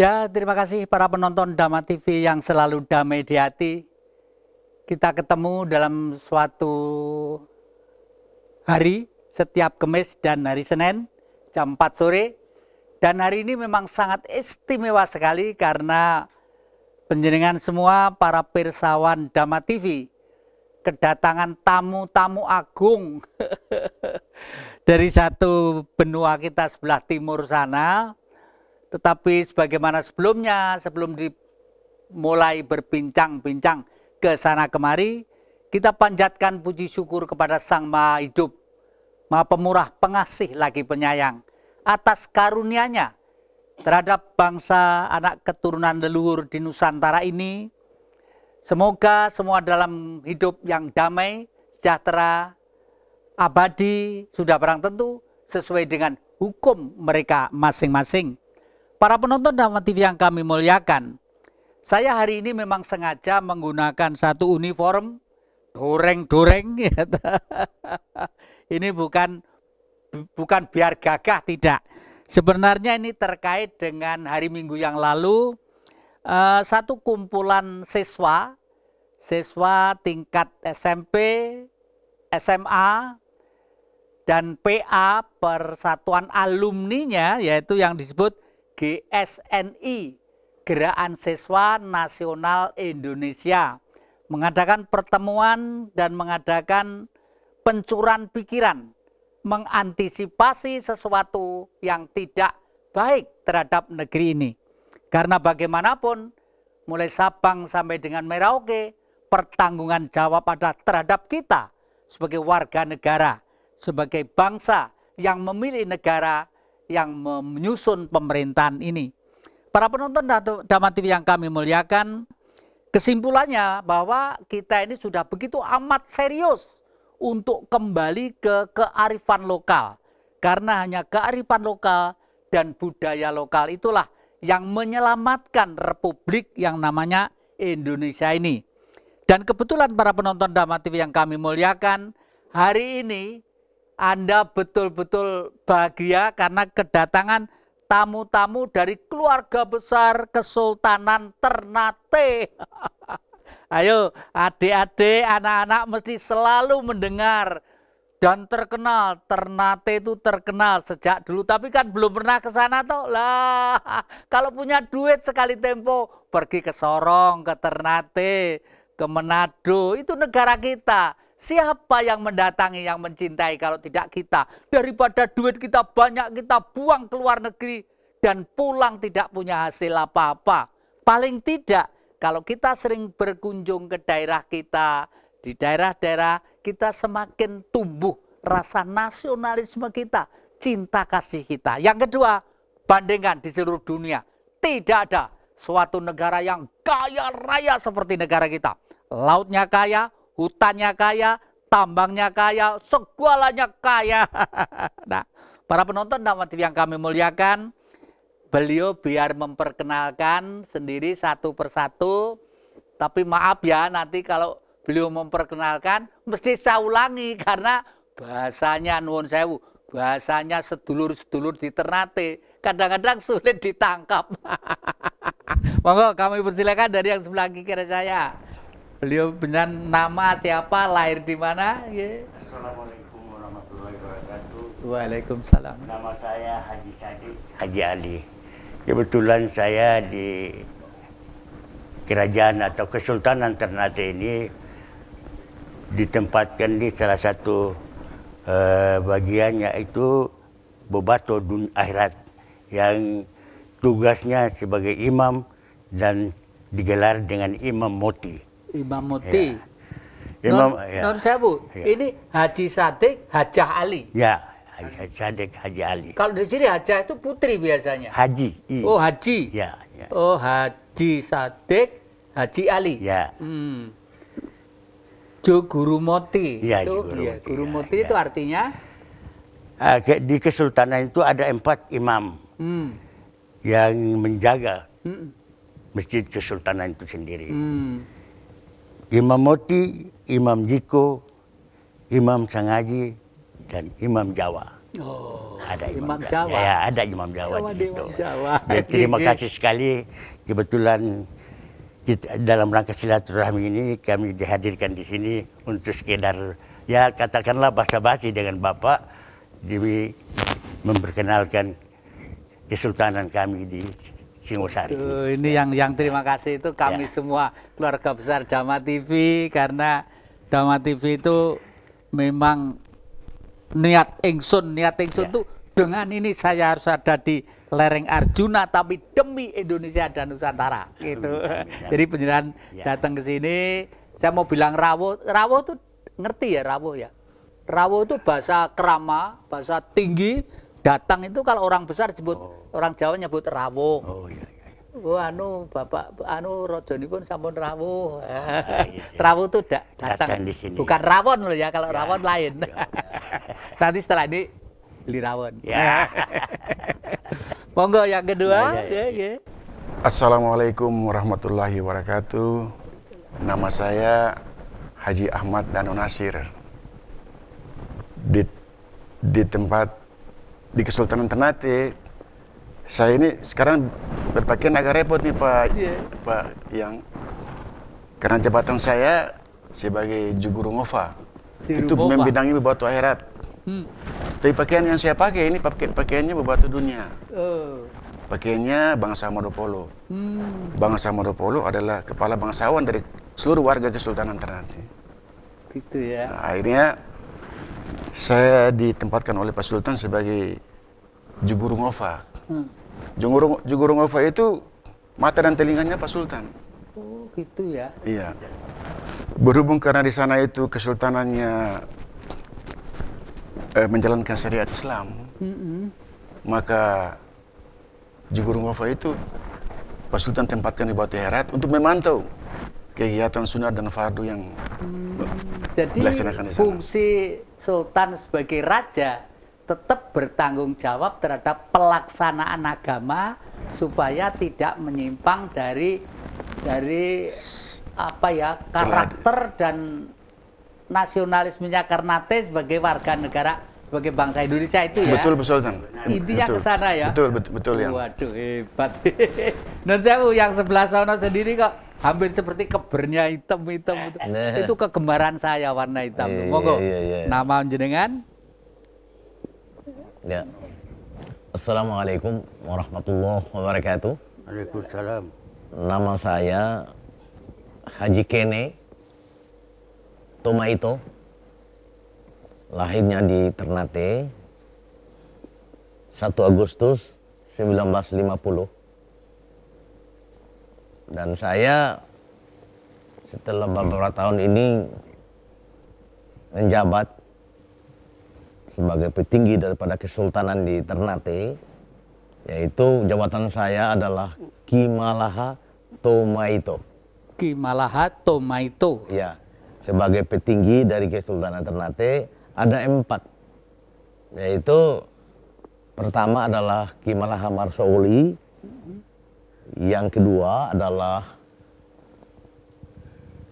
Ya, terima kasih para penonton Dama TV yang selalu damai di hati. Kita ketemu dalam suatu hari setiap Kamis dan hari Senin jam 4 sore. Dan hari ini memang sangat istimewa sekali karena penjenengan semua para persawan Dama TV kedatangan tamu-tamu agung dari satu benua kita sebelah timur sana tetapi sebagaimana sebelumnya, sebelum dimulai berbincang-bincang ke sana kemari, kita panjatkan puji syukur kepada Sang Maha Hidup, Maha Pemurah, Pengasih lagi Penyayang, atas karunia-Nya terhadap bangsa anak keturunan leluhur di Nusantara ini. Semoga semua dalam hidup yang damai, sejahtera, abadi, sudah barang tentu sesuai dengan hukum mereka masing-masing. Para penonton dan TV yang kami muliakan, saya hari ini memang sengaja menggunakan satu uniform doreng-doreng. Ya ini bukan bukan biar gagah tidak. Sebenarnya ini terkait dengan hari Minggu yang lalu eh, satu kumpulan siswa siswa tingkat SMP, SMA dan PA Persatuan Alumninya yaitu yang disebut GSNI, Gerakan Siswa Nasional Indonesia, mengadakan pertemuan dan mengadakan pencuran pikiran, mengantisipasi sesuatu yang tidak baik terhadap negeri ini. Karena bagaimanapun, mulai Sabang sampai dengan Merauke, pertanggungan jawab pada terhadap kita sebagai warga negara, sebagai bangsa yang memilih negara yang menyusun pemerintahan ini. Para penonton Dhamma TV yang kami muliakan, kesimpulannya bahwa kita ini sudah begitu amat serius untuk kembali ke kearifan lokal. Karena hanya kearifan lokal dan budaya lokal itulah yang menyelamatkan republik yang namanya Indonesia ini. Dan kebetulan para penonton Dhamma TV yang kami muliakan, hari ini anda betul-betul bahagia karena kedatangan tamu-tamu dari keluarga besar Kesultanan Ternate. Ayo, adik-adik, anak-anak mesti selalu mendengar dan terkenal. Ternate itu terkenal sejak dulu, tapi kan belum pernah ke sana toh. Lah, kalau punya duit sekali tempo pergi ke Sorong, ke Ternate, ke Manado, itu negara kita. Siapa yang mendatangi yang mencintai kalau tidak kita? Daripada duit kita banyak kita buang ke luar negeri dan pulang tidak punya hasil apa-apa. Paling tidak kalau kita sering berkunjung ke daerah kita, di daerah-daerah kita semakin tumbuh rasa nasionalisme kita, cinta kasih kita. Yang kedua, bandingkan di seluruh dunia. Tidak ada suatu negara yang kaya raya seperti negara kita. Lautnya kaya, hutannya kaya, tambangnya kaya, segalanya kaya. nah, para penonton dan TV yang kami muliakan, beliau biar memperkenalkan sendiri satu persatu, tapi maaf ya nanti kalau beliau memperkenalkan, mesti saya ulangi karena bahasanya nuwun sewu, bahasanya sedulur-sedulur di Ternate kadang-kadang sulit ditangkap. Monggo kami persilakan dari yang sebelah kiri saya beliau benar nama siapa, lahir di mana. Ya. Assalamualaikum warahmatullahi wabarakatuh. Waalaikumsalam. Nama saya Haji Sadiq Haji Ali. Kebetulan saya di kerajaan atau Kesultanan Ternate ini ditempatkan di salah satu uh, bagian yaitu Bobato Dun Akhirat yang tugasnya sebagai imam dan digelar dengan imam moti. Imam iya. Muti. Ya. Imam, non, ya. non Sewu, ya. Iya. ini Haji Sadik, Hajah Ali. Ya, Haji Sadik, Haji Ali. Kalau di sini Hajah itu putri biasanya. Haji. I. Oh Haji. Ya, ya. Oh Haji Sadik, Haji Ali. Ya. Hmm. Jo Guru Moti. Ya, itu, Guru, ya, Moti, Guru iya, Moti ya. itu artinya? Ah, di Kesultanan itu ada empat imam hmm. yang menjaga hmm. masjid Kesultanan itu sendiri. Hmm. Imam Moti, Imam Jiko, Imam Sangaji, dan Imam Jawa. Oh, ada Imam, Imam Jawa. Jawa. Ya, ada Imam Jawa Jawa. di situ. Jawa. Ya, terima kasih sekali kebetulan kita, dalam rangka silaturahmi ini kami dihadirkan di sini untuk sekedar ya katakanlah basa-basi dengan Bapak di memperkenalkan kesultanan kami di Singosari. Uh, ini yang yang terima kasih itu kami ya. semua keluarga besar Dama TV karena Dama TV itu memang niat ingsun, niat ingsun itu ya. dengan ini saya harus ada di lereng Arjuna tapi demi Indonesia dan Nusantara gitu. Amin, amin, amin. Jadi penjelasan ya. datang ke sini saya mau bilang rawo, rawo tuh ngerti ya rawo ya. Rawo itu bahasa kerama, bahasa tinggi, datang itu kalau orang besar disebut oh orang Jawa nyebut rawuh. Oh iya. iya. iya. Oh, anu bapak anu pun sampun rawuh. Oh, iya, iya. rawuh tuh dak datang. datang di sini. Bukan rawon loh ya, kalau ya. rawon lain. Ya. Nanti setelah ini beli rawon. Ya. Monggo yang kedua. Ya, ya, ya. ya. Assalamualaikum warahmatullahi wabarakatuh. Nama saya Haji Ahmad Danu Nasir. Di, di tempat di Kesultanan Ternate saya ini sekarang berpakaian agak repot nih Pak, yeah. Pak yang karena jabatan saya sebagai juru ngova itu membidangi bebatu akhirat. Hmm. Tapi pakaian yang saya pakai ini pakaian pakaiannya berbatu dunia. Oh. Pakaiannya bangsa Modopolo. Hmm. Bangsa Modopolo adalah kepala bangsawan dari seluruh warga Kesultanan Ternate. Gitu ya. Nah, akhirnya saya ditempatkan oleh Pak Sultan sebagai juguru ngova. Hmm. Jogorong Jogorongova itu mata dan telinganya Pak Sultan. Oh, gitu ya. Iya. Berhubung karena di sana itu kesultanannya eh, menjalankan syariat Islam, mm -hmm. maka Jogorongova itu Pak Sultan tempatkan di batu Herat untuk memantau kegiatan sunat dan fardu yang hmm, jadi dilaksanakan di sana. fungsi sultan sebagai raja tetap bertanggung jawab terhadap pelaksanaan agama supaya tidak menyimpang dari dari apa ya karakter dan nasionalismenya Karnate sebagai warga negara sebagai bangsa Indonesia itu ya. Betul betul San. Intinya ke sana ya. Betul betul, betul ya. Waduh hebat. Dan saya yang sebelah sana sendiri kok hampir seperti kebernya hitam-hitam itu. Nah. Itu kegemaran saya warna hitam. Iya, Monggo. Iya, iya. Nama jenengan? Ya. Assalamualaikum warahmatullahi wabarakatuh. Waalaikumsalam. Nama saya Haji Kene Tomaito. Lahirnya di Ternate 1 Agustus 1950. Dan saya setelah beberapa tahun ini menjabat sebagai petinggi daripada Kesultanan di Ternate, yaitu jabatan saya adalah Kimalaha Tomaito. Kimalaha Tomaito. Ya, sebagai petinggi dari Kesultanan Ternate ada empat, yaitu pertama adalah Kimalaha Marsouli, yang kedua adalah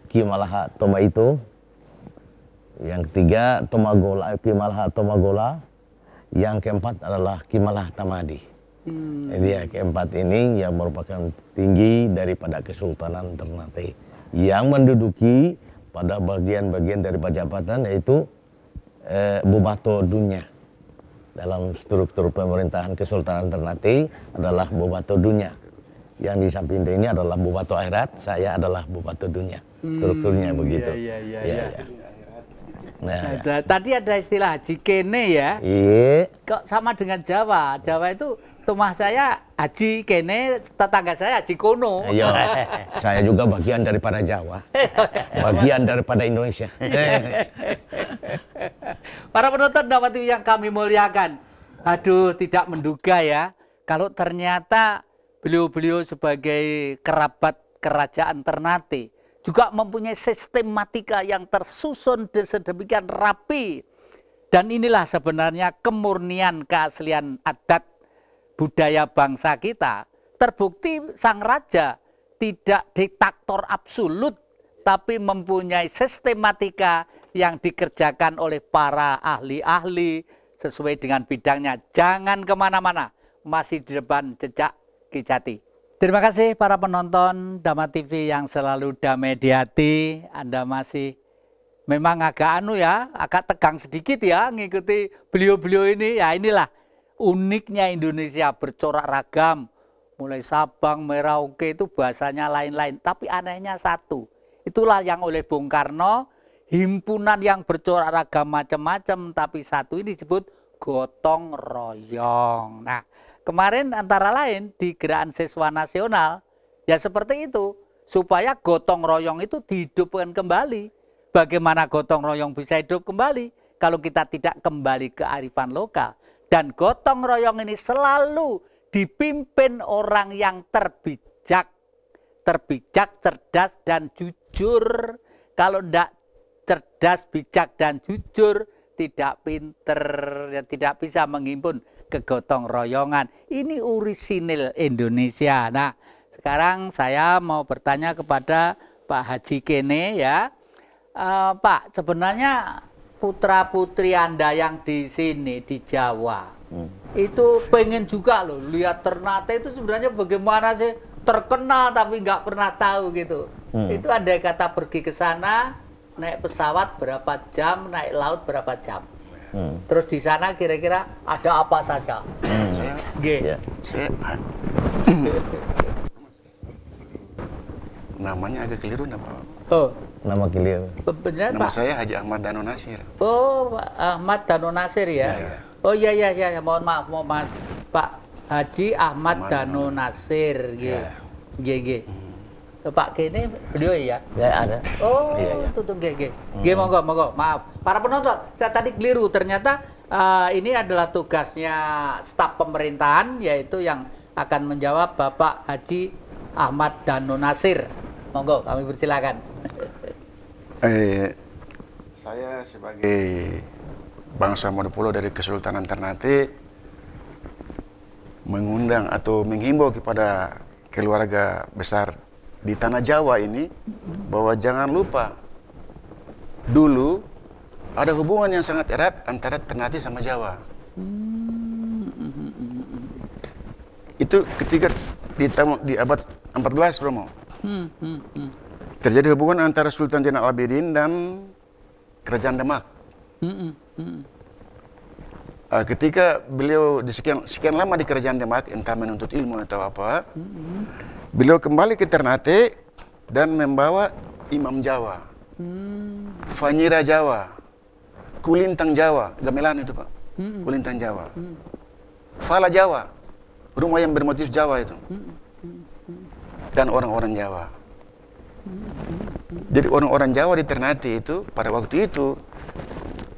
Kimalaha Tomaito, yang ketiga Tomagola Kimalah Tomagola. Yang keempat adalah Kimalah Tamadi. Hmm. Jadi yang keempat ini yang merupakan tinggi daripada Kesultanan Ternate yang menduduki pada bagian-bagian dari pejabatan yaitu eh, Bumato Dunya dalam struktur pemerintahan Kesultanan Ternate adalah Bobato Dunya. Yang di samping ini adalah Bobato Akhirat, saya adalah Bobato Dunia. Hmm. Strukturnya begitu. Iya, iya, iya. Ya, ya. Nah, nah tadi ada istilah haji kene ya. Iya. Kok sama dengan Jawa? Jawa itu rumah saya haji kene, tetangga saya haji kono. Iya. saya juga bagian daripada Jawa. bagian daripada Indonesia. Para penonton dapat yang kami muliakan. Aduh, tidak menduga ya kalau ternyata beliau-beliau sebagai kerabat kerajaan Ternate juga mempunyai sistematika yang tersusun sedemikian rapi. Dan inilah sebenarnya kemurnian keaslian adat budaya bangsa kita. Terbukti sang raja tidak ditaktor absolut, tapi mempunyai sistematika yang dikerjakan oleh para ahli-ahli sesuai dengan bidangnya. Jangan kemana-mana, masih di depan jejak Kijati. Terima kasih para penonton Dama TV yang selalu damai di hati. Anda masih memang agak anu ya, agak tegang sedikit ya mengikuti beliau-beliau ini. Ya inilah uniknya Indonesia bercorak ragam. Mulai Sabang, Merauke itu bahasanya lain-lain. Tapi anehnya satu, itulah yang oleh Bung Karno, himpunan yang bercorak ragam macam-macam. Tapi satu ini disebut gotong royong. Nah, Kemarin antara lain di Gerakan Siswa Nasional ya seperti itu supaya gotong royong itu dihidupkan kembali. Bagaimana gotong royong bisa hidup kembali kalau kita tidak kembali ke arifan lokal dan gotong royong ini selalu dipimpin orang yang terbijak, terbijak, cerdas dan jujur. Kalau tidak cerdas, bijak dan jujur, tidak pinter, ya tidak bisa menghimpun kegotong royongan. Ini urisinil Indonesia. Nah, sekarang saya mau bertanya kepada Pak Haji Kene ya. Uh, Pak, sebenarnya putra-putri Anda yang di sini, di Jawa, hmm. itu pengen juga loh lihat Ternate itu sebenarnya bagaimana sih terkenal tapi nggak pernah tahu gitu. Hmm. Itu ada kata pergi ke sana, naik pesawat berapa jam, naik laut berapa jam. Hmm. Terus di sana kira-kira ada apa saja? Hmm. G. Yeah. Saya namanya agak keliru nama. Oh. Nama keliru. Benar, nama Pak. saya Haji Ahmad Danu Nasir. Oh, Ahmad Danu Nasir ya. ya, ya. Oh iya, iya iya iya, mohon maaf, mohon maaf. Pak Haji Ahmad, Ahmad Danu Nasir. G. Iya. G. G. Pak G ini beliau ya? Ya ada. Oh, iya, iya. tutup G G. G hmm. monggo monggo. Maaf. Para penonton, saya tadi keliru. Ternyata uh, ini adalah tugasnya staf pemerintahan yaitu yang akan menjawab Bapak Haji Ahmad Danu Nasir. Monggo, kami bersilakan. Eh, saya sebagai bangsa Modopolo dari Kesultanan Ternate mengundang atau menghimbau kepada keluarga besar di tanah Jawa ini bahwa jangan lupa dulu ada hubungan yang sangat erat antara Ternate sama Jawa. Itu ketika di, tamu, di abad 14 Romo. Terjadi hubungan antara Sultan Zainal Abidin dan Kerajaan Demak uh, ketika beliau di sekian, sekian lama di kerajaan Demak entah menuntut ilmu atau apa mm -hmm. beliau kembali ke Ternate dan membawa imam Jawa mm. Fanyira Jawa Kulintang Jawa gamelan itu Pak mm -hmm. Kulintang Jawa mm. Fala Jawa rumah yang bermotif Jawa itu mm -hmm. dan orang-orang Jawa jadi orang-orang Jawa di Ternate itu pada waktu itu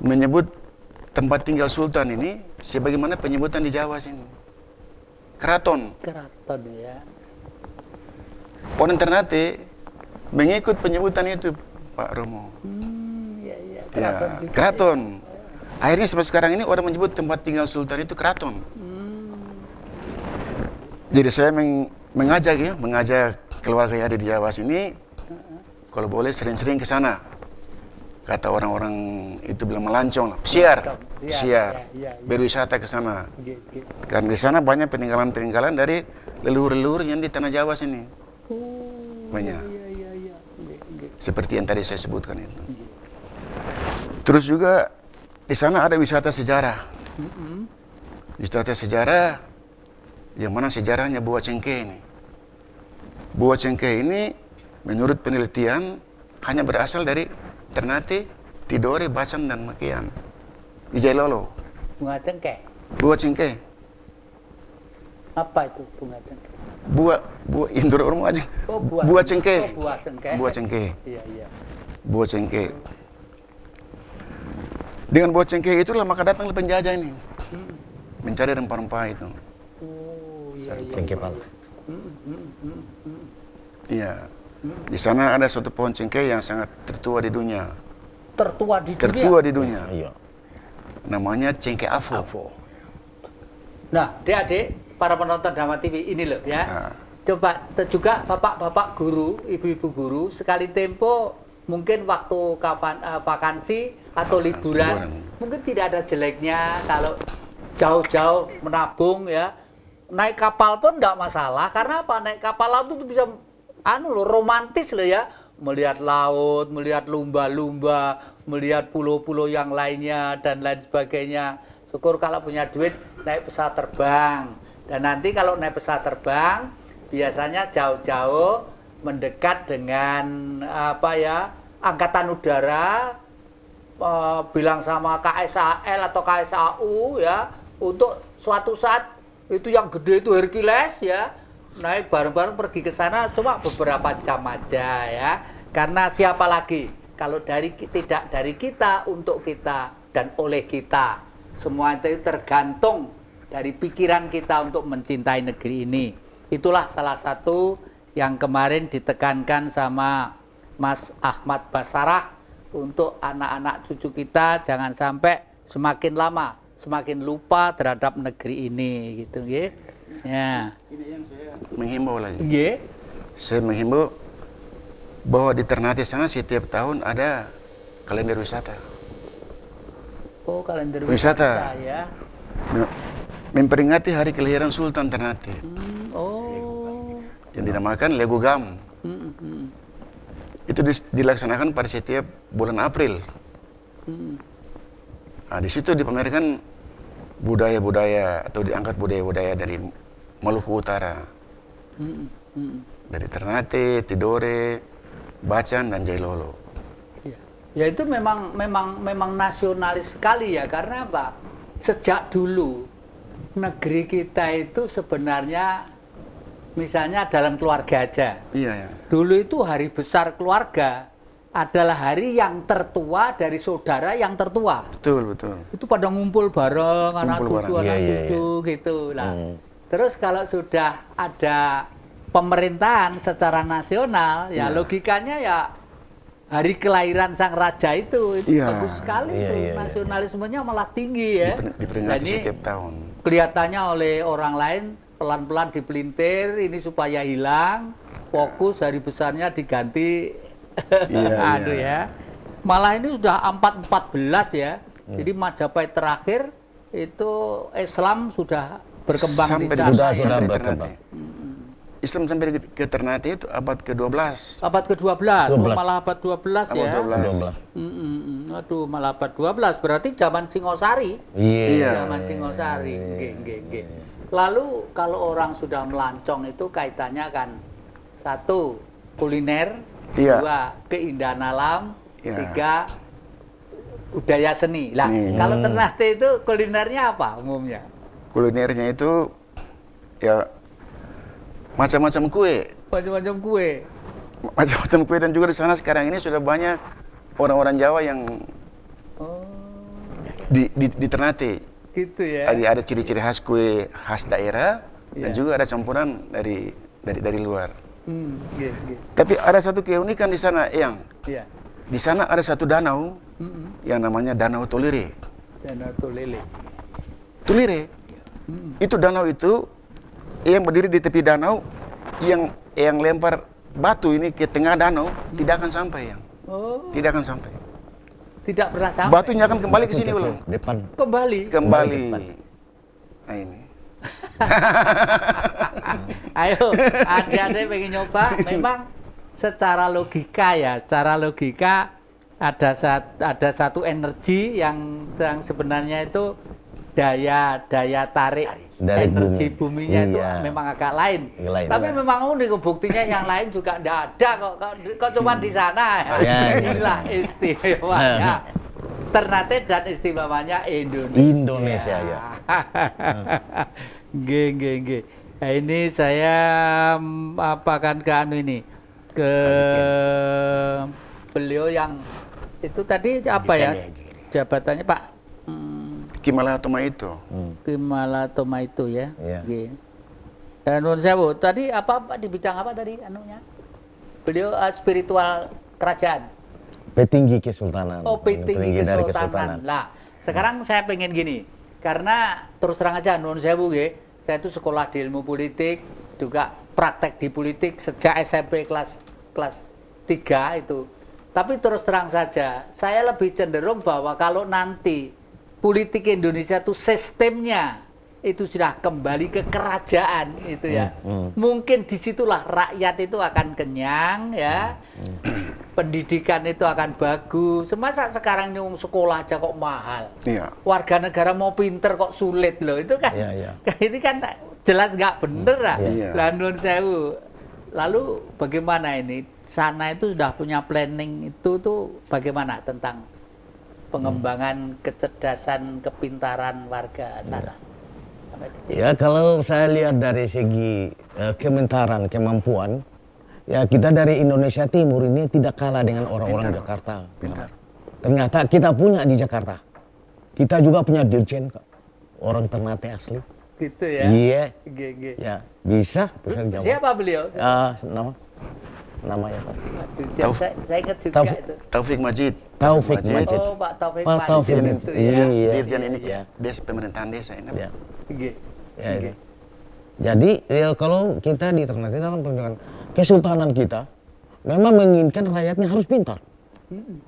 menyebut tempat tinggal sultan ini sebagaimana penyebutan di Jawa sini. Keraton. Keraton ya. Orang Ternate mengikut penyebutan itu Pak Romo. Hmm, ya, ya. Keraton. Ya, keraton. Ya. Akhirnya sampai sekarang ini orang menyebut tempat tinggal sultan itu keraton. Hmm. Jadi saya meng mengajak ya, mengajak keluarga yang ada di Jawa sini, kalau boleh sering-sering ke sana kata orang-orang itu bilang melancong, siar, iya, siar, iya, iya, berwisata ke sana. Karena di sana banyak peninggalan-peninggalan dari leluhur-leluhur yang di tanah Jawa sini. Oh, banyak. Seperti yang tadi saya sebutkan itu. Terus juga di sana ada wisata sejarah. Wisata sejarah yang mana sejarahnya buah cengkeh ini. Buah cengkeh ini menurut penelitian hanya berasal dari ternate tidore bacang dan makian ijai lolo bunga cengkeh buah cengkeh apa itu bunga cengkeh buah buah indoor rumah aja oh, buah, cengkeh oh, buah cengkeh buah cengkeh iya iya buah cengkeh dengan buah cengkeh itulah maka datang penjajah ini hmm. mencari rempah-rempah itu oh, iya, iya, cengkeh pala hmm, hmm, iya. Di sana ada suatu pohon cengkeh yang sangat tertua di dunia. Tertua di dunia. Tertua di dunia. Iya. iya. Namanya cengkeh Avo. Afo. Nah, adik-adik, para penonton drama TV ini loh ya. Nah. Coba juga bapak-bapak guru, ibu-ibu guru, sekali tempo mungkin waktu kapan uh, vakansi atau liburan, mungkin tidak ada jeleknya kalau jauh-jauh menabung ya naik kapal pun tidak masalah karena apa naik kapal laut itu bisa anu lo romantis lo ya melihat laut, melihat lumba-lumba, melihat pulau-pulau yang lainnya dan lain sebagainya. Syukur kalau punya duit naik pesawat terbang. Dan nanti kalau naik pesawat terbang biasanya jauh-jauh mendekat dengan apa ya angkatan udara uh, bilang sama KSAL atau KSAU ya untuk suatu saat itu yang gede itu Hercules ya naik bareng-bareng pergi ke sana cuma beberapa jam aja ya. Karena siapa lagi kalau dari tidak dari kita untuk kita dan oleh kita. Semua itu tergantung dari pikiran kita untuk mencintai negeri ini. Itulah salah satu yang kemarin ditekankan sama Mas Ahmad Basarah untuk anak-anak cucu kita jangan sampai semakin lama semakin lupa terhadap negeri ini gitu ya. Ya. menghimbau lagi. G. Saya menghimbau bahwa di Ternate sana setiap tahun ada kalender wisata. Oh, kalender wisata. wisata ya. Memperingati hari kelahiran Sultan Ternate. Hmm, oh. Yang dinamakan Legogam. Hmm, hmm. Itu dilaksanakan pada setiap bulan April. Hmm. Nah, di situ dipamerkan budaya-budaya atau diangkat budaya-budaya dari Maluku Utara. Mm -mm. Dari Ternate, Tidore, Bacan dan Jailolo. Ya. ya itu memang memang memang nasionalis sekali ya karena apa? Sejak dulu negeri kita itu sebenarnya misalnya dalam keluarga aja. Iya ya. Dulu itu hari besar keluarga adalah hari yang tertua dari saudara yang tertua. Betul, betul. Itu pada ngumpul bareng ngumpul anak cucu, iya, anak iya, cucu iya, gitu. Nah, hmm. terus kalau sudah ada pemerintahan secara nasional, ya, yeah. logikanya ya hari kelahiran sang raja itu, itu yeah. bagus sekali yeah, itu. Iya, Nasionalismenya malah tinggi ya. Diperingati Jadi, nah, setiap tahun. Kelihatannya oleh orang lain pelan-pelan dipelintir ini supaya hilang, fokus hari besarnya diganti Iya, Aduh yeah. ya. Malah ini sudah 414 ya. Hmm. Jadi Majapahit terakhir itu Islam sudah berkembang sampai di sana. Sudah, ya. sudah sampai berkembang. Hmm. Islam sampai ke Ternate itu abad ke-12. Abad ke-12. Oh, malah abad 12 abad ya. 12. 12. Mm -mm. Aduh, malah abad 12. Berarti zaman Singosari. Iya. Yeah. Zaman Singosari. Yeah. geng Lalu kalau orang sudah melancong itu kaitannya kan satu kuliner, Iya. dua keindahan alam, yeah. tiga budaya seni. Lah, hmm. kalau Ternate itu kulinernya apa umumnya? Kulinernya itu ya macam-macam kue. Macam-macam kue. Macam-macam kue dan juga di sana sekarang ini sudah banyak orang-orang Jawa yang oh. di, di, di Ternate. Gitu ya. Ada ada ciri-ciri khas kue khas daerah dan iya. juga ada campuran dari dari dari luar. Hmm, yeah, yeah. Tapi ada satu keunikan di sana, yang yeah. di sana ada satu danau mm -hmm. yang namanya Danau Tolire. Danau Yeah. Tulire. Hmm. Itu danau itu yang berdiri di tepi danau yang yang lempar batu ini ke tengah danau hmm. tidak akan sampai yang. Oh. Tidak akan sampai. Tidak pernah sampai. Batunya akan kembali ke sini belum? Depan. Kembali. Kembali. kembali. Nah ini. Ayo, adik-adik pengen nyoba, memang secara logika ya, secara logika ada satu ada satu energi yang yang sebenarnya itu daya daya tarik dari energi bumi. buminya iya. itu memang agak lain. lain Tapi lain. Iya. memang unik buktinya yang lain juga tidak ada kok kok, kok cuma di sana. Ya. Iya, iya, Inilah istimewanya. Ternate dan istimewanya Indonesia. Indonesia ya. G g g. Ini saya mm, apakan ke anu ini ke beliau yang itu tadi apa ya jabatannya Pak mm. hmm. Kimala Toma itu. Kimala Toma itu ya. Yeah. G. Dan bu, tadi apa Pak di bidang apa tadi anunya? Beliau eh, spiritual kerajaan petinggi kesultanan. Oh, petinggi, petinggi kesultanan. Dari kesultanan. Lah, sekarang hmm. saya pengen gini, karena terus terang aja non saya bu, saya itu sekolah di ilmu politik, juga praktek di politik sejak SMP kelas kelas 3 itu. Tapi terus terang saja, saya lebih cenderung bahwa kalau nanti politik Indonesia itu sistemnya itu sudah kembali ke kerajaan itu ya. Hmm, hmm. Mungkin disitulah rakyat itu akan kenyang ya. Hmm, hmm pendidikan itu akan bagus. Masa sekarang ini sekolah aja kok mahal. Iya. Warga negara mau pinter kok sulit loh. Itu kan iya, iya. ini kan jelas nggak bener hmm, lah. Iya. iya. sewu. Lalu bagaimana ini? Sana itu sudah punya planning itu tuh bagaimana tentang pengembangan hmm. kecerdasan kepintaran warga sana? Iya. Ya kalau saya lihat dari segi uh, eh, kementaran kemampuan ya kita dari Indonesia Timur ini tidak kalah dengan orang-orang Jakarta. Pintar. Ternyata kita punya di Jakarta. Kita juga punya dirjen kok. Orang Ternate asli. Gitu ya. Iya. GG. Ya, bisa bisa hmm? jawab. Siapa beliau? Siapa? Uh, nama nama ya Pak. Tauf saya, saya ingat juga Tauf itu. Taufik Majid. Taufik Majid. Oh, Pak Taufik Pak Taufik Majid. Itu, ya. iya. Iya. Dirjen iya, ini ya. desa pemerintahan desa ini. Iya. GG. Ya, iya. Jadi ya, kalau kita di Ternate dalam perjuangan kesultanan kita memang menginginkan rakyatnya harus pintar. Hmm.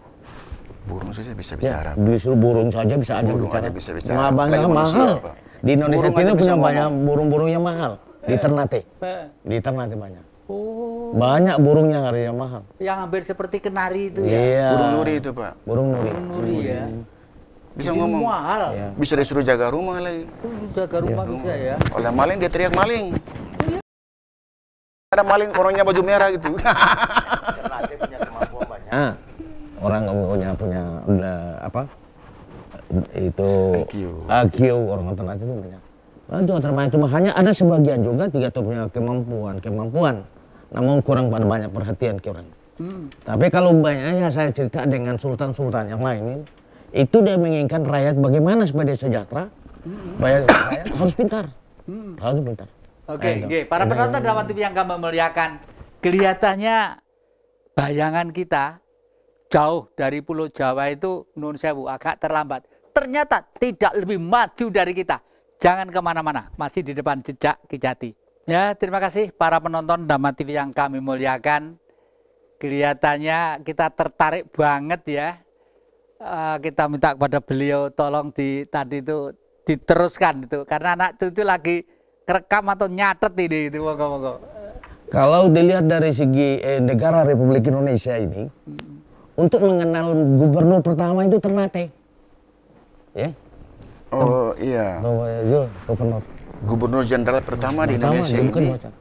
Burung saja bisa ya, bicara. Ya, bisa burung saja bisa burung aja bicara. Aja bisa bicara. Nah, banyak mahal. Apa? Di Indonesia burung ini punya banyak burung-burung yang mahal. Iya. Di Ternate. Iya. Di Ternate banyak. Oh. Banyak burung yang harganya mahal. Yang hampir seperti kenari itu ya. ya. Burung nuri itu, Pak. Burung nuri. Burung nuri ya. Bisa ngomong. Mahal. Ya. Bisa disuruh jaga rumah lagi. Jaga rumah ya. bisa ya. Oleh maling dia teriak maling ada maling orangnya baju merah gitu. Ah, orang nggak punya Ah, orang punya punya udah apa? Itu IQ. IQ orang internet itu banyak. Nah, itu terbanyak itu hanya ada sebagian juga tiga tuh punya kemampuan kemampuan, namun kurang pada banyak perhatian ke orang. Hmm. Tapi kalau banyak ya saya cerita dengan sultan-sultan yang lain itu dia menginginkan rakyat bagaimana supaya dia sejahtera, hmm. rakyat harus pintar, hmm. harus pintar. Oke, okay, para penonton drama TV yang kami muliakan, kelihatannya bayangan kita jauh dari Pulau Jawa itu nun sewu agak terlambat. Ternyata tidak lebih maju dari kita. Jangan kemana-mana, masih di depan jejak Kijati. Ya, terima kasih para penonton drama TV yang kami muliakan. Kelihatannya kita tertarik banget ya. Uh, kita minta kepada beliau tolong di tadi itu diteruskan itu karena anak cucu lagi rekam atau nyatet ini itu monggo monggo. Kalau dilihat dari segi eh, negara Republik Indonesia ini, hmm. untuk mengenal gubernur pertama itu Ternate, ya? Oh Tem iya. gubernur. Gubernur Jenderal pertama, pertama di Indonesia ya, ini. Bukan.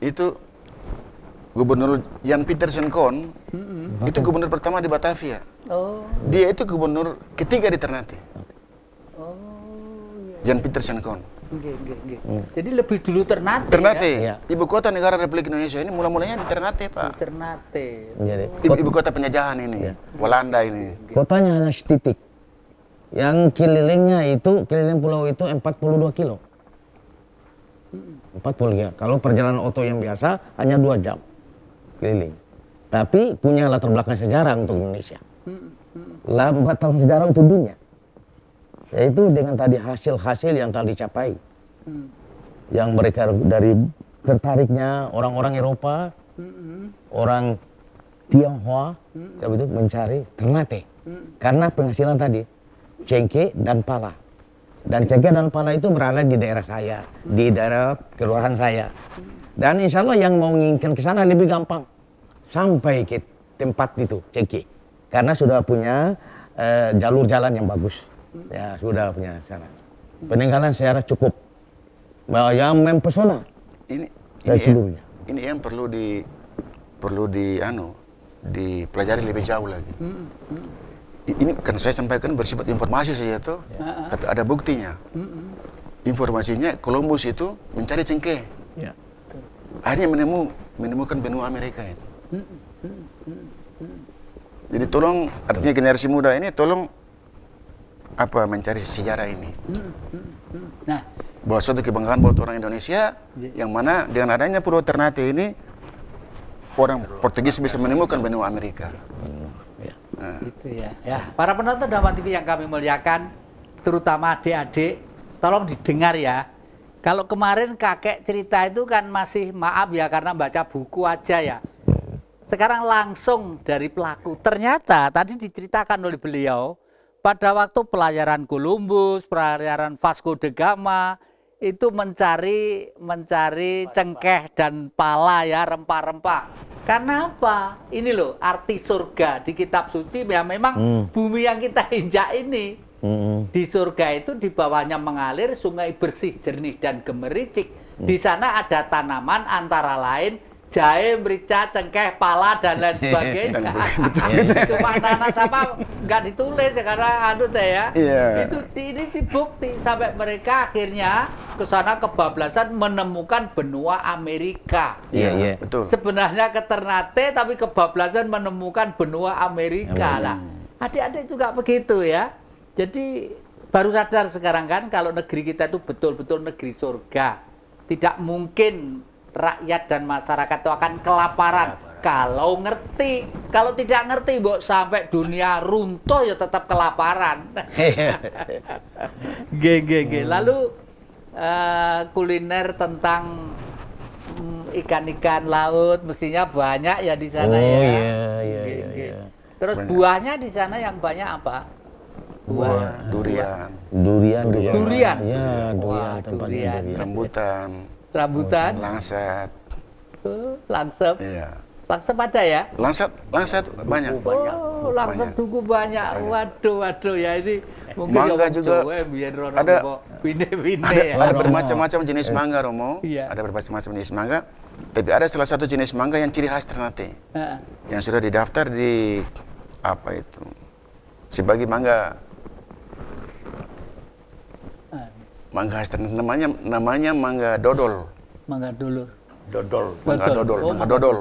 Itu Gubernur Jan Peterson Kohn mm -hmm. itu gubernur pertama di Batavia. Oh. Dia itu gubernur ketiga di Ternate. Oh. Iya, Jan Peterson Kohn. Hmm. Jadi lebih dulu Ternate. Ternate. Ya? ya. Ibu kota negara Republik Indonesia ini mula-mulanya di Ternate, Pak. Di Ternate. Jadi, iya, oh. ibu, ibu kota penjajahan ini, ya. Belanda ini. Kotanya hanya setitik. Yang kelilingnya itu, keliling pulau itu 42 kilo. 40 ya. Kalau perjalanan oto yang biasa hanya dua jam keliling. Tapi punya latar belakang sejarah untuk Indonesia. Hmm, hmm. Latar belakang sejarah untuk dunia yaitu dengan tadi hasil-hasil yang telah dicapai hmm. yang mereka dari tertariknya orang-orang Eropa hmm. orang Tionghoa hmm. itu mencari Ternate hmm. karena penghasilan tadi cengke dan pala dan cengke dan pala itu berada di daerah saya hmm. di daerah kelurahan saya hmm. dan insya Allah yang mau nginginkan ke sana lebih gampang sampai ke tempat itu cengke karena sudah punya uh, jalur jalan yang bagus Ya sudah punya sejarah. Peninggalan sejarah cukup yang mempesona. Ini dari ini sebelumnya. Yang, ini yang perlu di perlu di anu dipelajari lebih jauh lagi. Hmm. Hmm. Ini kan saya sampaikan bersifat informasi saja tuh. Ya. Tapi ah, ah. ada buktinya. Hmm, hmm. Informasinya Columbus itu mencari cengkeh. Ya. Akhirnya menemu menemukan benua Amerika itu. Hmm, Jadi tolong artinya generasi muda ini tolong apa mencari sejarah ini. Hmm, hmm, hmm. Nah, bahwa suatu kebanggaan buat orang Indonesia yang mana dengan adanya Pulau Ternate ini orang Portugis bisa menemukan benua Amerika. Hmm, ya. Nah. Itu ya. Ya, para penonton Dharma TV yang kami muliakan, terutama adik-adik, tolong didengar ya. Kalau kemarin kakek cerita itu kan masih maaf ya karena baca buku aja ya. Sekarang langsung dari pelaku. Ternyata tadi diceritakan oleh beliau, pada waktu pelayaran Columbus, pelayaran Vasco de Gama itu mencari mencari cengkeh dan pala ya rempah-rempah. Karena apa? Ini loh arti surga di kitab suci ya memang hmm. bumi yang kita injak ini hmm. di surga itu di bawahnya mengalir sungai bersih jernih dan gemericik. Hmm. Di sana ada tanaman antara lain jahe, merica, cengkeh, pala dan lain sebagainya. Itu nanas apa nggak ditulis ya, karena anu teh ya. Yeah. Itu ini dibukti sampai mereka akhirnya ke sana kebablasan menemukan benua Amerika. Iya, iya, iya. Betul. Sebenarnya ke Ternate tapi kebablasan menemukan benua Amerika iya. lah. Adik-adik juga begitu ya. Jadi baru sadar sekarang kan kalau negeri kita itu betul-betul negeri surga. Tidak mungkin rakyat dan masyarakat itu akan kelaparan. kelaparan. Kalau ngerti, kalau tidak ngerti, bu sampai dunia runtuh ya tetap kelaparan. g. Hmm. Lalu uh, kuliner tentang mm, ikan-ikan laut mestinya banyak ya di sana oh, ya. Iya, iya, iya, iya. Terus banyak. buahnya di sana yang banyak apa? Buah, durian. durian. Durian, durian. Durian. durian. Ya, durian, Wah, tempatnya durian. durian. Rambutan rambutan oh, langsat langsep iya. langsep ada ya langsat langsat banyak oh, banyak langsep banyak. duku banyak. banyak waduh waduh ya ini mungkin mangga ya juga Jauh, ya, ada bine-bine ya. ada bermacam-macam jenis iya. mangga Romo iya. ada bermacam-macam jenis mangga tapi ada salah satu jenis mangga yang ciri khas Ternate uh. yang sudah didaftar di apa itu sebagai mangga mangga Astrid namanya namanya mangga dodol mangga dodol oh, dodol mangga dodol oh, mangga dodol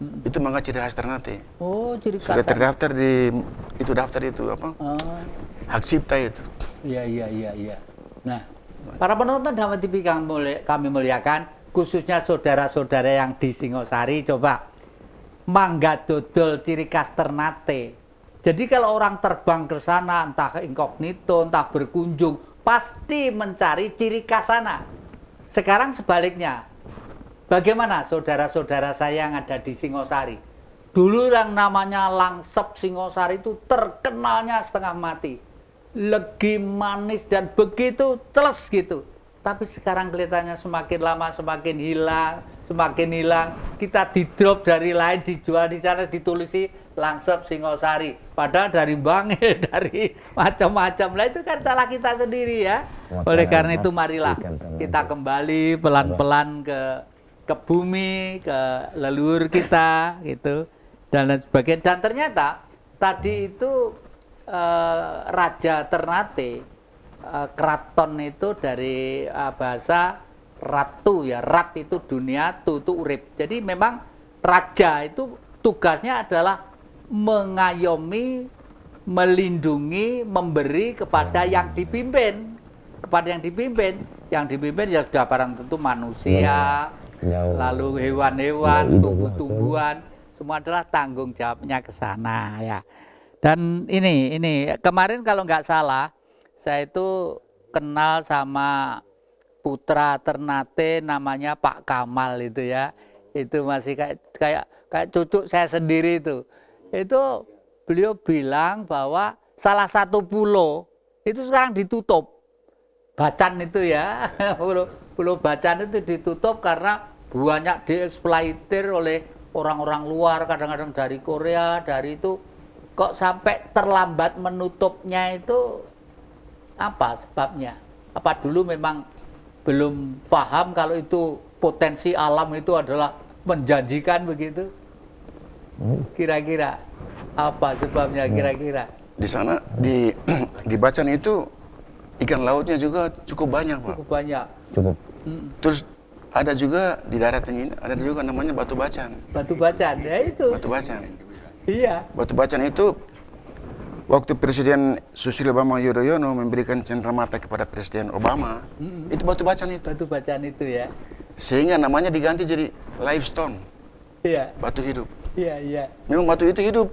hmm. itu mangga ciri khas Ternate oh ciri khas sudah terdaftar di itu daftar itu apa oh. hak cipta itu iya iya iya iya nah para penonton dalam TV kami muliakan khususnya saudara-saudara yang di Singosari coba mangga dodol ciri khas jadi kalau orang terbang ke sana entah ke inkognito entah berkunjung pasti mencari ciri khas sana. Sekarang sebaliknya, bagaimana saudara-saudara saya yang ada di Singosari? Dulu yang namanya langsep Singosari itu terkenalnya setengah mati. Legi manis dan begitu celes gitu. Tapi sekarang kelihatannya semakin lama semakin hilang, semakin hilang. Kita di drop dari lain, dijual di sana, ditulisi Langsep Singosari. Padahal dari Bang, dari macam-macam lah itu kan salah kita sendiri ya. Oleh ya, karena itu marilah iya, kita kembali pelan-pelan ke ke bumi, ke leluhur kita gitu dan lain sebagainya. Dan ternyata tadi hmm. itu eh, Raja Ternate eh, keraton itu dari eh, bahasa ratu ya rat itu dunia tu itu urip jadi memang raja itu tugasnya adalah mengayomi, melindungi, memberi kepada yang dipimpin, kepada yang dipimpin, yang dipimpin ya sudah barang tentu manusia, ya. Ya Lalu, lalu hewan-hewan, ya, tumbuh-tumbuhan, semua adalah tanggung jawabnya ke sana ya. Dan ini ini kemarin kalau nggak salah saya itu kenal sama putra Ternate namanya Pak Kamal itu ya. Itu masih kayak kayak kayak cucu saya sendiri itu itu beliau bilang bahwa salah satu pulau itu sekarang ditutup. Bacan itu ya, pulau, pulau Bacan itu ditutup karena banyak dieksploitir oleh orang-orang luar, kadang-kadang dari Korea, dari itu kok sampai terlambat menutupnya itu apa sebabnya? Apa dulu memang belum paham kalau itu potensi alam itu adalah menjanjikan begitu? Kira-kira apa sebabnya hmm. kira-kira? Di sana di di Bacan itu ikan lautnya juga cukup banyak, Pak. Cukup banyak. Cukup. Hmm. Terus ada juga di darat ini ada juga namanya batu bacan. Batu bacan ya itu. Batu bacan. Iya. Batu bacan itu waktu Presiden Susilo Bambang Yudhoyono memberikan cenderamata kepada Presiden Obama, mm-hmm. itu batu bacan itu. Batu bacan itu ya. Sehingga namanya diganti jadi Livestone. Iya. Batu hidup. Iya, iya. Memang batu itu hidup.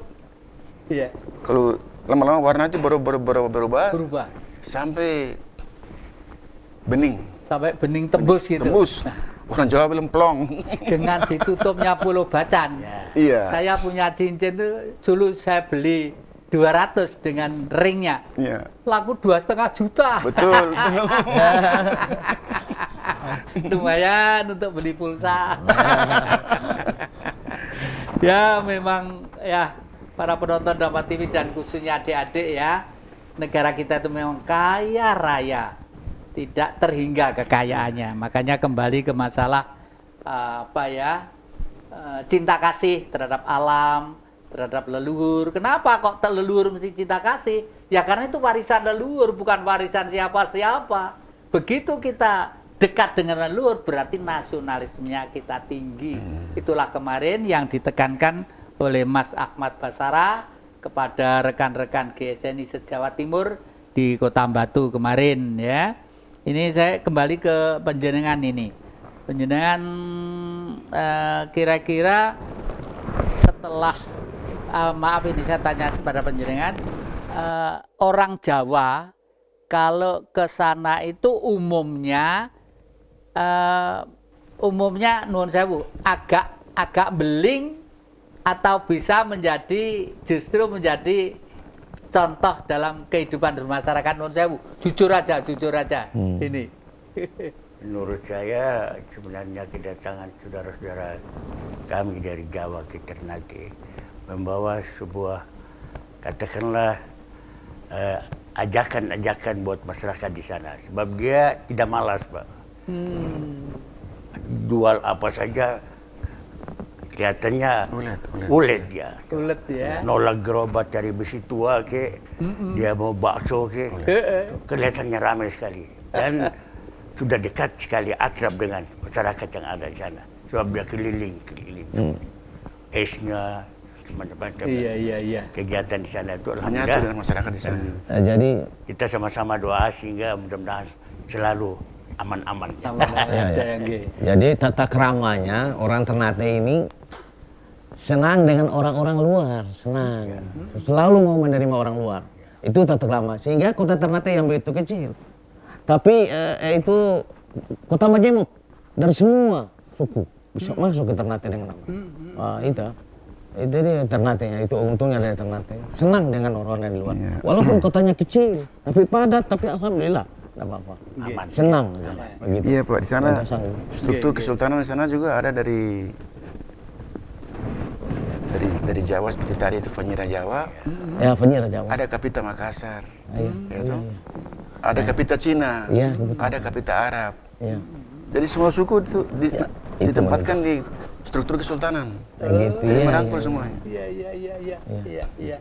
Iya. Kalau lama-lama warna itu baru baru baru berubah. Berubah. Sampai bening. Sampai bening tembus gitu. Tembus. Nah. Orang Jawa belum plong. Dengan ditutupnya Pulau Bacan. Iya. iya. Saya punya cincin itu dulu saya beli 200 dengan ringnya. Iya. Laku dua setengah juta. Betul. Lumayan untuk beli pulsa. ya memang ya para penonton dapat TV dan khususnya adik-adik ya negara kita itu memang kaya raya tidak terhingga kekayaannya makanya kembali ke masalah uh, apa ya uh, cinta kasih terhadap alam terhadap leluhur kenapa kok leluhur mesti cinta kasih ya karena itu warisan leluhur bukan warisan siapa-siapa begitu kita dekat dengan leluhur berarti nasionalismenya kita tinggi. Hmm. Itulah kemarin yang ditekankan oleh Mas Ahmad Basara kepada rekan-rekan GSNI se-Jawa Timur di Kota Batu kemarin ya. Ini saya kembali ke penjenengan ini. Penjenengan eh, kira-kira uh, setelah uh, maaf ini saya tanya kepada penjenengan uh, orang Jawa kalau ke sana itu umumnya uh, umumnya nuhun sewu agak agak beling atau bisa menjadi justru menjadi contoh dalam kehidupan masyarakat nuhun sewu jujur aja jujur aja hmm. ini menurut saya sebenarnya kedatangan saudara-saudara kami dari Jawa ke Ternate membawa sebuah katakanlah eh, ajakan-ajakan eh, buat masyarakat di sana sebab dia tidak malas pak Hmm. apa saja kelihatannya ulet, ulet, dia. Ulet ya. Nolak gerobak dari besi tua ke, Mm-mm. dia mau bakso ke, kelihatannya ramai sekali dan sudah dekat sekali akrab dengan masyarakat yang ada di sana. Sebab dia keliling, keliling. hmm. Esnya, macam-macam. Iya, iya, iya. Kegiatan di sana itu alhamdulillah. masyarakat di sana. nah, jadi kita sama-sama doa sehingga mudah-mudahan selalu aman-aman. ya, ya. Jadi tata keramanya orang Ternate ini senang dengan orang-orang luar, senang. Ya. Selalu mau menerima orang luar. Ya. Itu tata kerama. Sehingga kota Ternate yang begitu kecil. Tapi eh, eh itu kota majemuk dari semua suku bisa hmm. masuk ke Ternate dengan nama. Hmm, Wah, hmm. itu itu dia ya itu untungnya dari ternate senang dengan orang orang luar Ya. walaupun kotanya kecil tapi padat tapi alhamdulillah apa-apa. Iya. Aman. Senang. Iya. Aman. Iya, gitu. Iya Pak, di sana struktur kesultanan di sana juga ada dari dari dari Jawa seperti tadi itu Penyira Jawa. Ya, Penyira ya, Jawa. Ada Kapita Makassar. ya, Gitu. Ada Kapita Cina. ya Ada Kapita Arab. ya. Jadi semua suku itu di, ya, itu ditempatkan itu. di struktur kesultanan. Gitu. Jadi merangkul semuanya. Iya, iya, iya, iya. Iya, ya.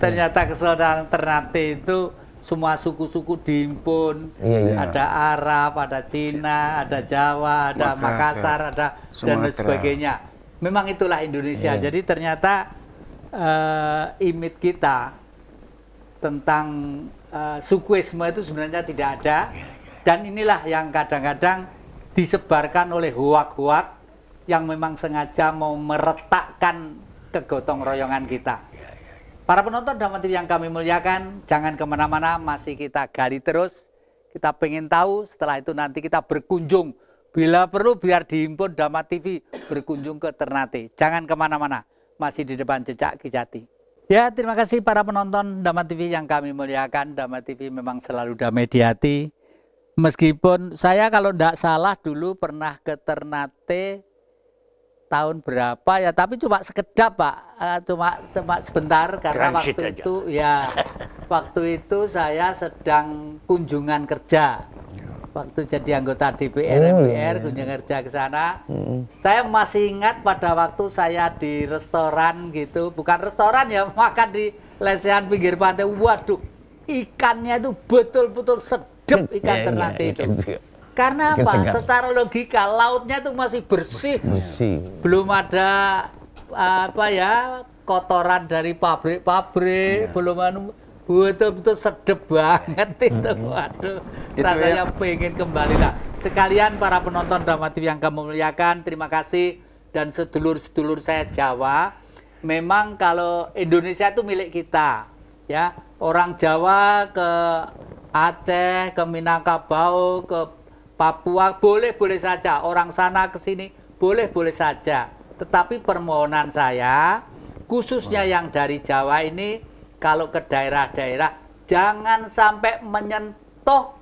Ternyata kesultanan Ternate itu semua suku-suku diimpun. Iya, iya. Ada Arab, ada Cina, ada Jawa, ada Makassar, Makassar ada Sumatera. dan sebagainya. Memang itulah Indonesia. Iya. Jadi ternyata uh, eh, imit kita tentang uh, sukuisme itu sebenarnya tidak ada. Iya, iya. Dan inilah yang kadang-kadang disebarkan oleh hoak-hoak yang memang sengaja mau meretakkan kegotong royongan kita. Para penonton dan TV yang kami muliakan, jangan kemana-mana, masih kita gali terus. Kita pengen tahu, setelah itu nanti kita berkunjung. Bila perlu biar dihimpun Dhamma TV berkunjung ke Ternate. Jangan kemana-mana, masih di depan jejak Kijati. Ya, terima kasih para penonton Dhamma TV yang kami muliakan. Dhamma TV memang selalu damai di hati. Meskipun saya kalau tidak salah dulu pernah ke Ternate tahun berapa ya tapi cuma sekedap pak eh, cuma cuma sebentar karena Transit waktu aja. itu ya waktu itu saya sedang kunjungan kerja waktu jadi anggota DPR oh, MPR iya. kunjungan kerja ke sana hmm. saya masih ingat pada waktu saya di restoran gitu bukan restoran ya makan di lesehan pinggir pantai waduh ikannya itu betul-betul sedap ikan ternate iya, iya, itu iya. Karena apa? Segar. Secara logika lautnya itu masih bersih. Bersih. Belum ada apa ya kotoran dari pabrik-pabrik, ya. belum anu betul-betul sedep banget itu waduh itu rasanya ya. pengen kembali lah sekalian para penonton drama yang kami muliakan terima kasih dan sedulur-sedulur saya Jawa memang kalau Indonesia itu milik kita ya orang Jawa ke Aceh ke Minangkabau ke Papua boleh-boleh saja orang sana ke sini boleh-boleh saja. Tetapi permohonan saya khususnya yang dari Jawa ini kalau ke daerah-daerah jangan sampai menyentuh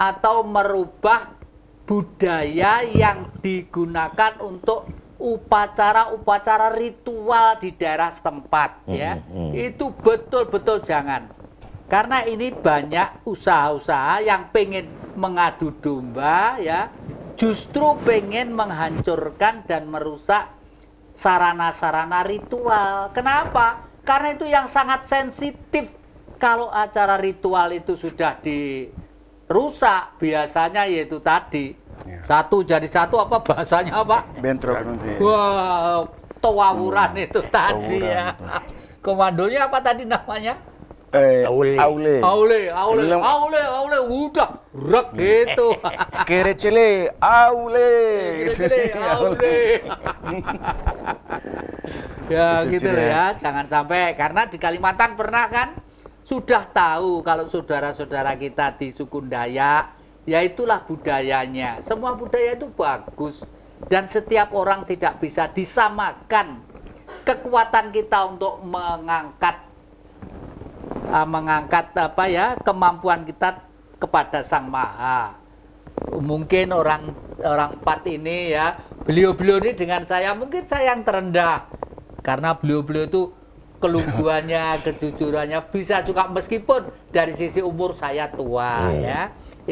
atau merubah budaya yang digunakan untuk upacara-upacara ritual di daerah setempat hmm, ya hmm, hmm. itu betul-betul jangan karena ini banyak usaha-usaha yang pengen mengadu domba ya justru pengen menghancurkan dan merusak sarana-sarana ritual. Kenapa? Karena itu yang sangat sensitif kalau acara ritual itu sudah dirusak biasanya yaitu tadi ya. satu jadi satu apa bahasanya pak? Bentrok nanti. wow, tawawuran hmm. itu tadi tawuran ya. Komandonya apa tadi namanya? Eh, aule. Aule. Aule, Aule, Aule, Aule, udah, rak gitu. Kere cele, Aule. Kere cele, Aule. ya gitu loh ya, jangan sampai karena di Kalimantan pernah kan sudah tahu kalau saudara-saudara kita di suku Dayak, ya itulah budayanya. Semua budaya itu bagus dan setiap orang tidak bisa disamakan kekuatan kita untuk mengangkat uh, mengangkat apa ya kemampuan kita kepada Sang Maha. Mungkin orang orang empat ini ya, beliau-beliau ini dengan saya mungkin saya yang terendah karena beliau-beliau itu keluguannya, kejujurannya bisa juga meskipun dari sisi umur saya tua yeah. ya.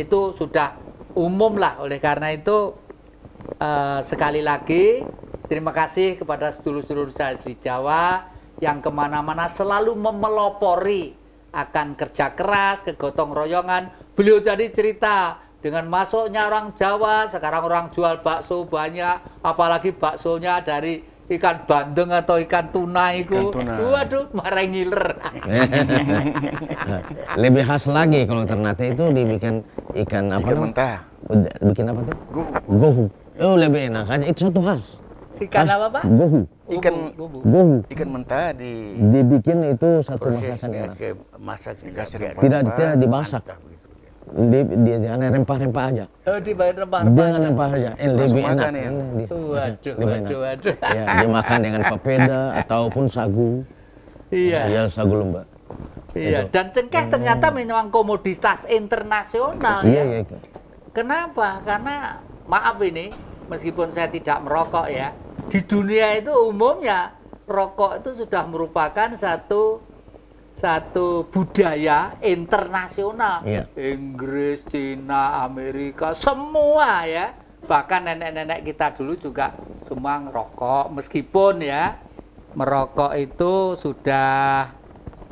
Itu sudah umum lah oleh karena itu uh, sekali lagi terima kasih kepada seluruh-seluruh saya di Jawa yang kemana-mana selalu memelopori akan kerja keras, kegotong royongan. Beliau jadi cerita dengan masuknya orang Jawa, sekarang orang jual bakso banyak, apalagi baksonya dari ikan bandeng atau ikan tuna itu. Waduh, marah ngiler. Lebih khas lagi kalau Ternate itu dibikin ikan apa? Ikan mentah. Bikin apa tuh? Gohu. Gohu. Oh, lebih enak aja. Itu satu khas. Ikan apa pak? Gohu, Ikan bohu. Ikan mentah di dibikin itu satu masakan enak. Masak tidak tidak dimasak. Gitu, ya. Di, di, dengan rempah-rempah aja. Oh, di rempah-rempah. Dengan rempah aja, eh, ya? lebih enak. Ya? Di, waduh, waduh, Ya, dimakan dengan papeda ataupun sagu. Iya. Iya, sagu lomba. Iya, dan cengkeh hmm. ternyata memang komoditas internasional. Iya, ya. iya. Kenapa? Karena maaf ini, meskipun saya tidak merokok ya, di dunia itu umumnya rokok itu sudah merupakan satu satu budaya internasional iya. Inggris, Cina, Amerika semua ya bahkan nenek-nenek kita dulu juga semua ngerokok meskipun ya merokok itu sudah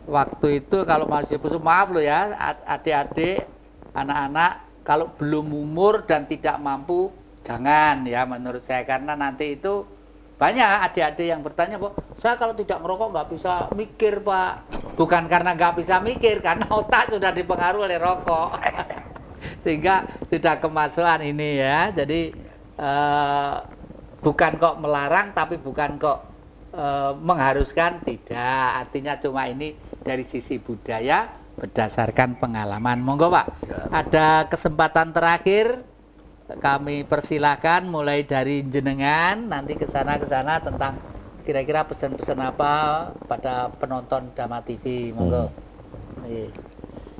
waktu itu kalau masih busuk maaf lo ya adik-adik anak-anak kalau belum umur dan tidak mampu jangan ya menurut saya karena nanti itu banyak adik-adik yang bertanya kok, saya kalau tidak merokok nggak bisa mikir pak. Bukan karena nggak bisa mikir, karena otak sudah dipengaruhi oleh rokok. Sehingga tidak kemasukan ini ya. Jadi eh, bukan kok melarang, tapi bukan kok eh, mengharuskan, tidak. Artinya cuma ini dari sisi budaya berdasarkan pengalaman. Monggo pak, ya. ada kesempatan terakhir kami persilakan mulai dari jenengan nanti ke sana ke sana tentang kira-kira pesan-pesan apa pada penonton Dama TV monggo. Hmm. Iya.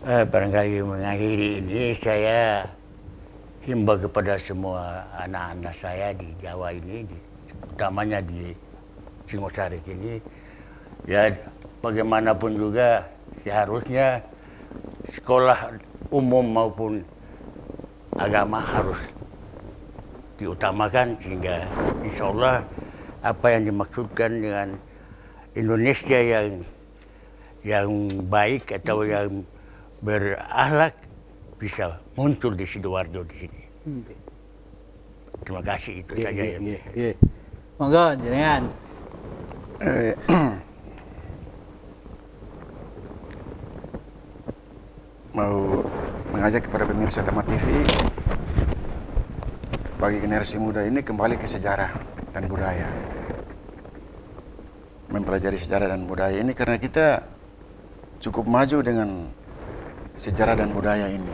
Eh, barangkali mengakhiri ini saya himbau kepada semua anak-anak saya di Jawa ini, di, utamanya di Singosari ini, ya bagaimanapun juga seharusnya sekolah umum maupun agama harus diutamakan sehingga insya Allah apa yang dimaksudkan dengan Indonesia yang yang baik atau hmm. yang berahlak bisa muncul di sidoarjo di sini. Hmm. Terima kasih itu yeah, saja yeah, yang Yeah, iya. Monggo jenengan. mau mengajak kepada pemirsa Dama TV bagi generasi muda ini kembali ke sejarah dan budaya. Mempelajari sejarah dan budaya ini karena kita cukup maju dengan sejarah dan budaya ini.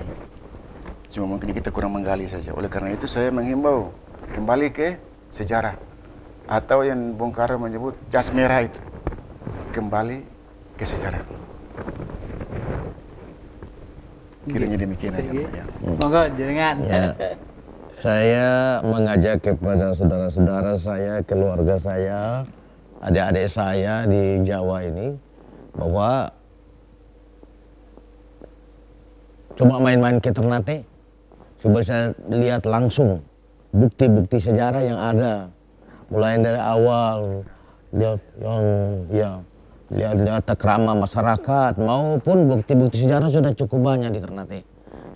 Cuma mungkin kita kurang menggali saja. Oleh karena itu saya menghimbau kembali ke sejarah atau yang Bung Karno menyebut jas merah itu kembali ke sejarah. Kiranya demikian aja. Ya. Monggo jenengan. Ya. Saya mengajak kepada saudara-saudara saya, keluarga saya, adik-adik saya di Jawa ini bahwa coba main-main ke Ternate, eh. coba saya lihat langsung bukti-bukti sejarah yang ada mulai dari awal lihat yang ya lihat data kerama masyarakat maupun bukti-bukti sejarah sudah cukup banyak di Ternate eh.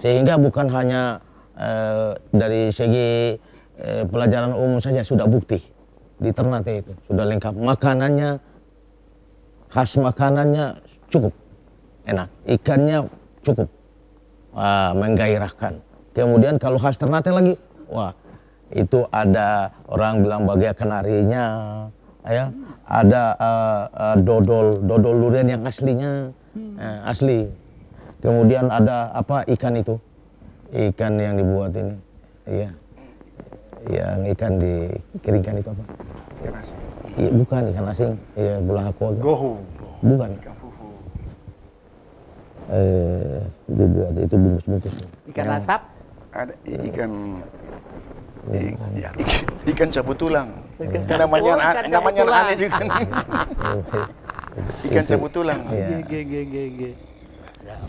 sehingga bukan hanya Eh, dari segi eh, pelajaran umum saja sudah bukti di Ternate itu sudah lengkap makanannya khas makanannya cukup enak ikannya cukup wah, menggairahkan kemudian kalau khas Ternate lagi wah itu ada orang bilang bagia kenarinya ya ada uh, uh, dodol dodol durian yang aslinya eh, asli kemudian ada apa ikan itu ikan yang dibuat ini. Iya. Yang ikan dikeringkan itu apa? Ikan asing. iya bukan ikan asing. Iya, bulah aku. Gohu. Bukan. Ikan fufu. Eh, dibuat itu bungkus-bungkus. Ikan asap? Ada ikan iya. Iya, ikan, ikan cabut tulang. Ikan ya. namanya ikan namanya tulang. aneh juga. ikan cabut tulang. Iya. iya.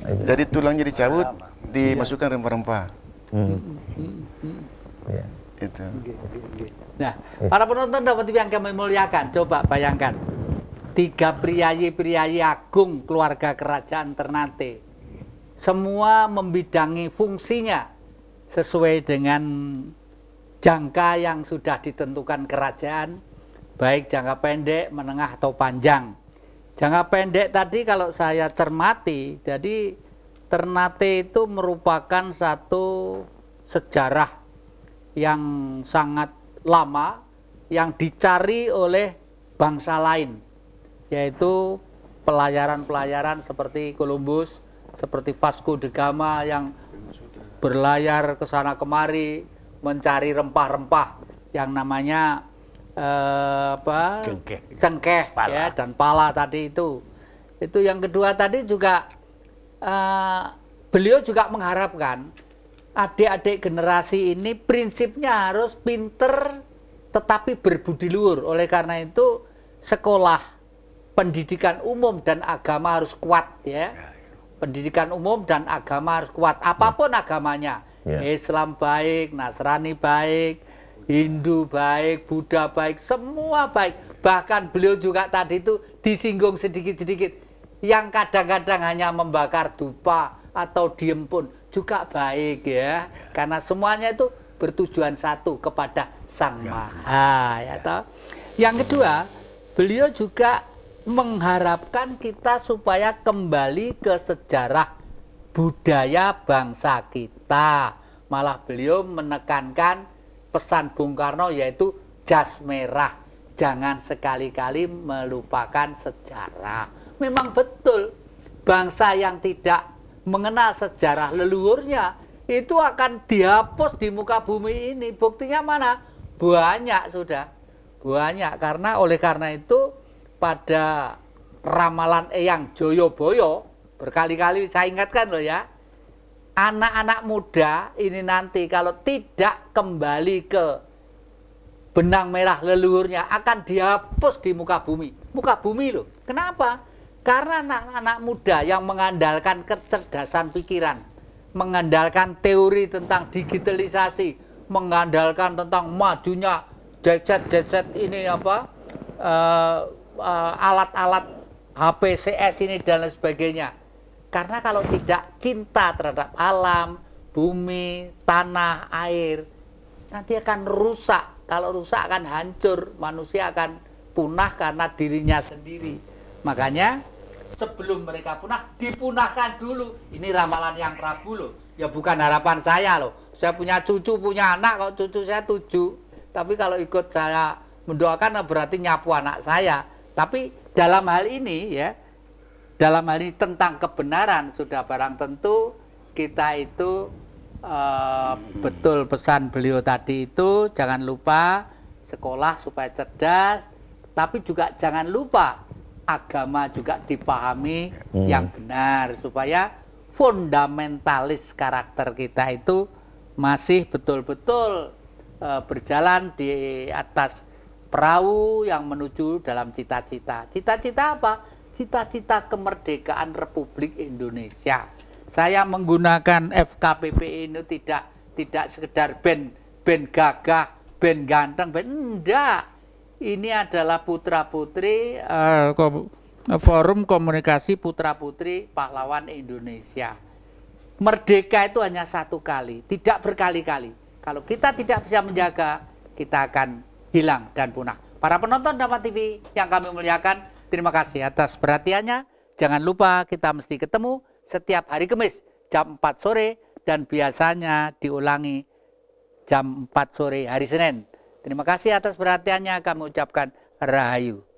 Jadi tulangnya dicabut, dimasukkan rempah-rempah. Hmm. hmm, hmm, hmm. Iya. Itu. Nah, iya. para penonton dapat yang kami muliakan, coba bayangkan. Tiga priayi-priayi agung keluarga kerajaan Ternate. Semua membidangi fungsinya sesuai dengan jangka yang sudah ditentukan kerajaan, baik jangka pendek, menengah, atau panjang. Jangka pendek tadi kalau saya cermati, jadi Ternate itu merupakan satu sejarah yang sangat lama yang dicari oleh bangsa lain yaitu pelayaran-pelayaran seperti Columbus, seperti Vasco de Gama yang berlayar ke sana kemari mencari rempah-rempah yang namanya eh, apa cengkeh, cengkeh pala. ya dan pala tadi itu. Itu yang kedua tadi juga Eh, beliau juga mengharapkan adik-adik generasi ini prinsipnya harus pinter tetapi berbudi luhur. Oleh karena itu sekolah pendidikan umum dan agama harus kuat ya. Ya, ya. Pendidikan umum dan agama harus kuat apapun ya. agamanya. Ya. Islam baik, Nasrani baik, Hindu baik, Buddha baik, semua baik. Bahkan beliau juga tadi itu disinggung sedikit-sedikit yang kadang-kadang hanya membakar dupa atau diem pun juga baik ya. ya. Karena semuanya itu bertujuan satu kepada ya, Sang Maha ya, ya. Toh. Yang kedua, beliau juga mengharapkan kita supaya kembali ke sejarah budaya bangsa kita. Malah beliau menekankan pesan Bung Karno yaitu jas merah. Jangan sekali-kali melupakan sejarah memang betul bangsa yang tidak mengenal sejarah leluhurnya itu akan dihapus di muka bumi ini. Buktinya mana? Banyak sudah. Banyak karena oleh karena itu pada ramalan Eyang Joyoboyo berkali-kali saya ingatkan loh ya. Anak-anak muda ini nanti kalau tidak kembali ke benang merah leluhurnya akan dihapus di muka bumi. Muka bumi loh. Kenapa? Karena anak-anak muda yang mengandalkan kecerdasan pikiran, mengandalkan teori tentang digitalisasi, mengandalkan tentang majunya gadget-gadget ini apa eh, eh, alat-alat uh, uh, HPCS ini dan lain sebagainya. Karena kalau tidak cinta terhadap alam, bumi, tanah, air, nanti akan rusak. Kalau rusak akan hancur, manusia akan punah karena dirinya sendiri. Makanya sebelum mereka punah dipunahkan dulu ini ramalan yang Prabu loh ya bukan harapan saya loh saya punya cucu punya anak kok cucu saya tujuh tapi kalau ikut saya mendoakan nah berarti nyapu anak saya tapi dalam hal ini ya dalam hal ini tentang kebenaran sudah barang tentu kita itu Uh, betul pesan beliau tadi itu jangan lupa sekolah supaya cerdas tapi juga jangan lupa agama juga dipahami hmm. yang benar supaya fundamentalis karakter kita itu masih betul-betul e, berjalan di atas perahu yang menuju dalam cita-cita. Cita-cita apa? Cita-cita kemerdekaan Republik Indonesia. Saya menggunakan FKPP ini tidak tidak sekedar ben ben gagah, ben ganteng, ben enggak ini adalah putra-putri uh, eh, forum komunikasi putra-putri pahlawan Indonesia. Merdeka itu hanya satu kali, tidak berkali-kali. Kalau kita tidak bisa menjaga, kita akan hilang dan punah. Para penonton Dapat TV yang kami muliakan, terima kasih atas perhatiannya. Jangan lupa kita mesti ketemu setiap hari Kamis jam 4 sore dan biasanya diulangi jam 4 sore hari Senin. Terima kasih atas perhatiannya kami ucapkan rahayu.